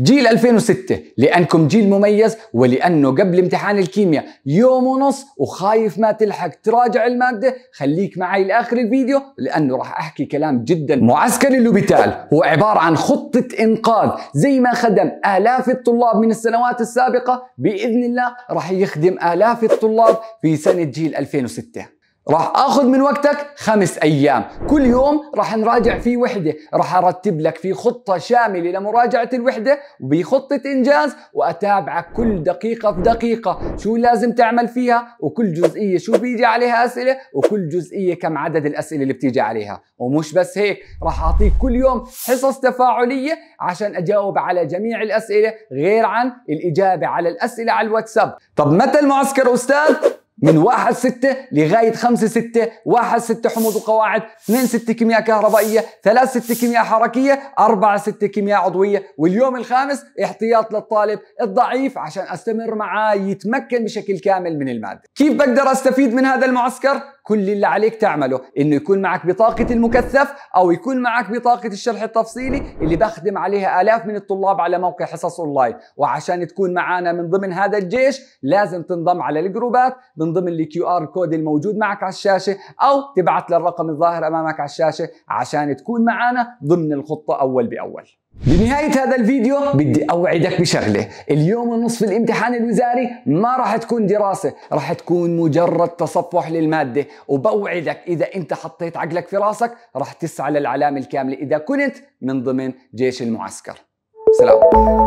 جيل 2006 لأنكم جيل مميز ولأنه قبل امتحان الكيمياء يوم ونص وخايف ما تلحق تراجع المادة خليك معي لآخر الفيديو لأنه راح أحكي كلام جدا معسكر اللوبيتال هو عبارة عن خطة إنقاذ زي ما خدم آلاف الطلاب من السنوات السابقة بإذن الله راح يخدم آلاف الطلاب في سنة جيل 2006 راح اخذ من وقتك خمس ايام كل يوم راح نراجع فيه وحده راح ارتب لك في خطه شامله لمراجعه الوحده وبخطه انجاز واتابعك كل دقيقه بدقيقه شو لازم تعمل فيها وكل جزئيه شو بيجي عليها اسئله وكل جزئيه كم عدد الاسئله اللي بتيجي عليها ومش بس هيك راح اعطيك كل يوم حصص تفاعليه عشان اجاوب على جميع الاسئله غير عن الاجابه على الاسئله على الواتساب طب متى المعسكر استاذ من 1 6 لغايه 5 6 1 6 حموض وقواعد 2 6 كيمياء كهربائيه 3 6 كيمياء حركيه 4 6 كيمياء عضويه واليوم الخامس احتياط للطالب الضعيف عشان استمر معاه يتمكن بشكل كامل من الماده كيف بقدر استفيد من هذا المعسكر كل اللي عليك تعمله انه يكون معك بطاقة المكثف او يكون معك بطاقة الشرح التفصيلي اللي بخدم عليها الاف من الطلاب على موقع حصص اونلاين وعشان تكون معنا من ضمن هذا الجيش لازم تنضم على الجروبات من ضمن الكيو ار كود الموجود معك على الشاشة او تبعث للرقم الظاهر امامك على الشاشة عشان تكون معنا ضمن الخطة اول باول بنهاية هذا الفيديو بدي أوعدك بشغلة اليوم النصف الامتحان الوزاري ما راح تكون دراسة راح تكون مجرد تصفح للمادة وبوعدك إذا أنت حطيت عقلك في راسك راح تسعى للعلامة الكاملة إذا كنت من ضمن جيش المعسكر سلام